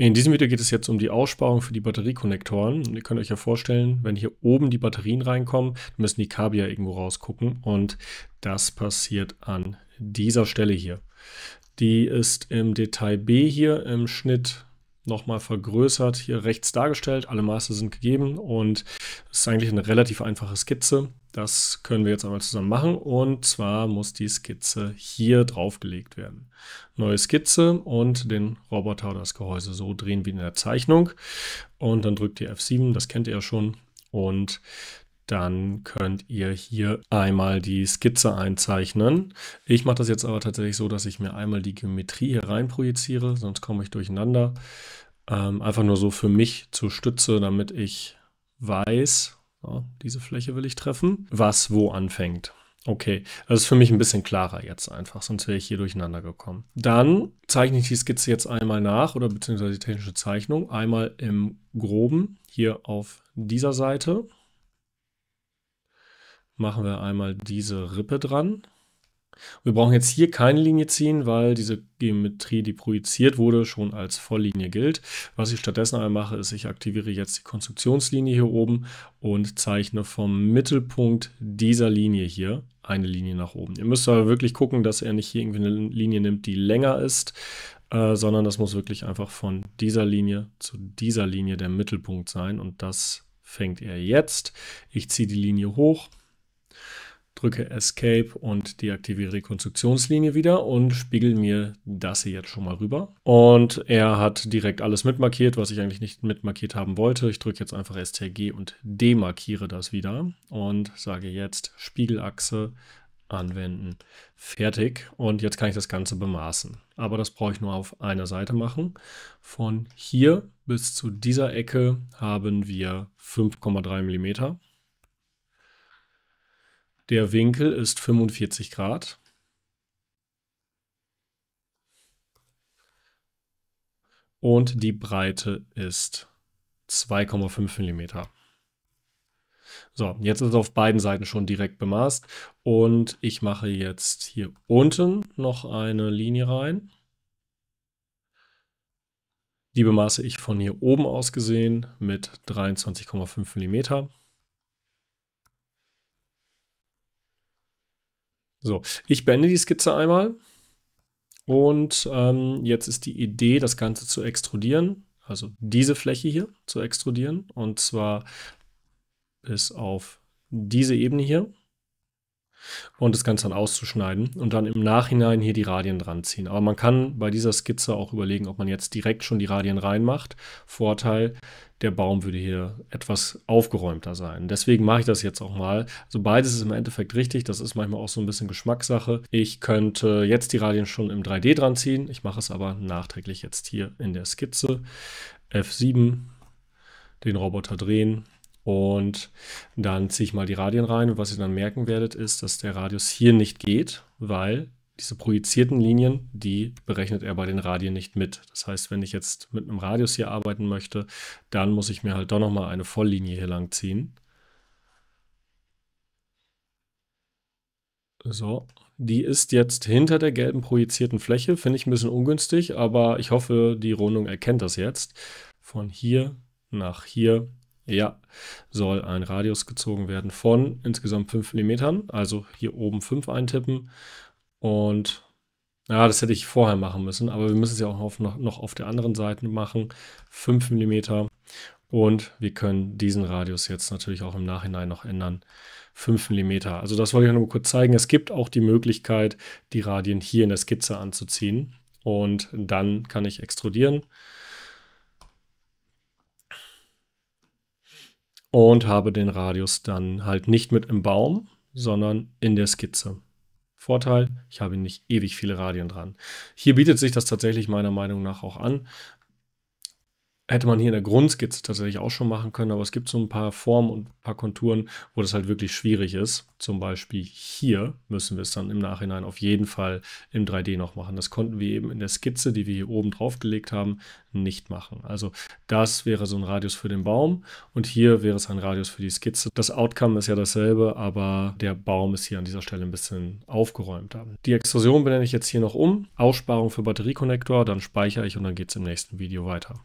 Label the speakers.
Speaker 1: In diesem Video geht es jetzt um die Aussparung für die Batteriekonnektoren. ihr könnt euch ja vorstellen, wenn hier oben die Batterien reinkommen, müssen die Kabel ja irgendwo rausgucken. Und das passiert an dieser Stelle hier. Die ist im Detail B hier im Schnitt nochmal vergrößert, hier rechts dargestellt. Alle Maße sind gegeben und es ist eigentlich eine relativ einfache Skizze. Das können wir jetzt einmal zusammen machen und zwar muss die Skizze hier draufgelegt werden. Neue Skizze und den Roboter oder das Gehäuse so drehen wie in der Zeichnung und dann drückt ihr F7, das kennt ihr ja schon und dann könnt ihr hier einmal die Skizze einzeichnen. Ich mache das jetzt aber tatsächlich so, dass ich mir einmal die Geometrie hier rein projiziere, sonst komme ich durcheinander. Ähm, einfach nur so für mich zur Stütze, damit ich weiß, so, diese Fläche will ich treffen. Was wo anfängt. Okay, das ist für mich ein bisschen klarer jetzt einfach, sonst wäre ich hier durcheinander gekommen. Dann zeichne ich die Skizze jetzt einmal nach oder beziehungsweise die technische Zeichnung. Einmal im Groben hier auf dieser Seite machen wir einmal diese Rippe dran. Wir brauchen jetzt hier keine Linie ziehen, weil diese Geometrie, die projiziert wurde, schon als Volllinie gilt. Was ich stattdessen einmal mache, ist, ich aktiviere jetzt die Konstruktionslinie hier oben und zeichne vom Mittelpunkt dieser Linie hier eine Linie nach oben. Ihr müsst aber wirklich gucken, dass er nicht hier irgendwie eine Linie nimmt, die länger ist, äh, sondern das muss wirklich einfach von dieser Linie zu dieser Linie der Mittelpunkt sein und das fängt er jetzt. Ich ziehe die Linie hoch, drücke Escape und deaktiviere die Konstruktionslinie wieder und spiegel mir das hier jetzt schon mal rüber. Und er hat direkt alles mitmarkiert, was ich eigentlich nicht mitmarkiert haben wollte. Ich drücke jetzt einfach STRG und demarkiere das wieder und sage jetzt Spiegelachse anwenden. Fertig. Und jetzt kann ich das Ganze bemaßen. Aber das brauche ich nur auf einer Seite machen. Von hier bis zu dieser Ecke haben wir 5,3 mm. Der Winkel ist 45 Grad. Und die Breite ist 2,5 mm. So, jetzt ist es auf beiden Seiten schon direkt bemaßt. Und ich mache jetzt hier unten noch eine Linie rein. Die bemaße ich von hier oben aus gesehen mit 23,5 mm. So, ich beende die Skizze einmal. Und ähm, jetzt ist die Idee, das Ganze zu extrudieren, also diese Fläche hier zu extrudieren. Und zwar bis auf diese Ebene hier und das Ganze dann auszuschneiden und dann im Nachhinein hier die Radien dran ziehen. Aber man kann bei dieser Skizze auch überlegen, ob man jetzt direkt schon die Radien reinmacht. Vorteil, der Baum würde hier etwas aufgeräumter sein. Deswegen mache ich das jetzt auch mal. Also beides ist im Endeffekt richtig. Das ist manchmal auch so ein bisschen Geschmackssache. Ich könnte jetzt die Radien schon im 3D dran ziehen. Ich mache es aber nachträglich jetzt hier in der Skizze. F7, den Roboter drehen und dann ziehe ich mal die Radien rein und was ihr dann merken werdet, ist, dass der Radius hier nicht geht, weil diese projizierten Linien, die berechnet er bei den Radien nicht mit. Das heißt, wenn ich jetzt mit einem Radius hier arbeiten möchte, dann muss ich mir halt doch nochmal eine Volllinie hier lang ziehen. So, die ist jetzt hinter der gelben projizierten Fläche, finde ich ein bisschen ungünstig, aber ich hoffe, die Rundung erkennt das jetzt. Von hier nach hier ja, soll ein Radius gezogen werden von insgesamt 5 mm. Also hier oben 5 eintippen. Und ja, das hätte ich vorher machen müssen, aber wir müssen es ja auch auf, noch, noch auf der anderen Seite machen. 5 mm. Und wir können diesen Radius jetzt natürlich auch im Nachhinein noch ändern. 5 mm. Also das wollte ich nur kurz zeigen. Es gibt auch die Möglichkeit, die Radien hier in der Skizze anzuziehen. Und dann kann ich extrudieren. und habe den Radius dann halt nicht mit im Baum, sondern in der Skizze. Vorteil, ich habe nicht ewig viele Radien dran. Hier bietet sich das tatsächlich meiner Meinung nach auch an, hätte man hier in der Grundskizze tatsächlich auch schon machen können, aber es gibt so ein paar Formen und ein paar Konturen, wo das halt wirklich schwierig ist. Zum Beispiel hier müssen wir es dann im Nachhinein auf jeden Fall im 3D noch machen. Das konnten wir eben in der Skizze, die wir hier oben draufgelegt haben, nicht machen. Also das wäre so ein Radius für den Baum und hier wäre es ein Radius für die Skizze. Das Outcome ist ja dasselbe, aber der Baum ist hier an dieser Stelle ein bisschen aufgeräumt. Die Extrusion benenne ich jetzt hier noch um. Aussparung für Batteriekonnektor, dann speichere ich und dann geht es im nächsten Video weiter.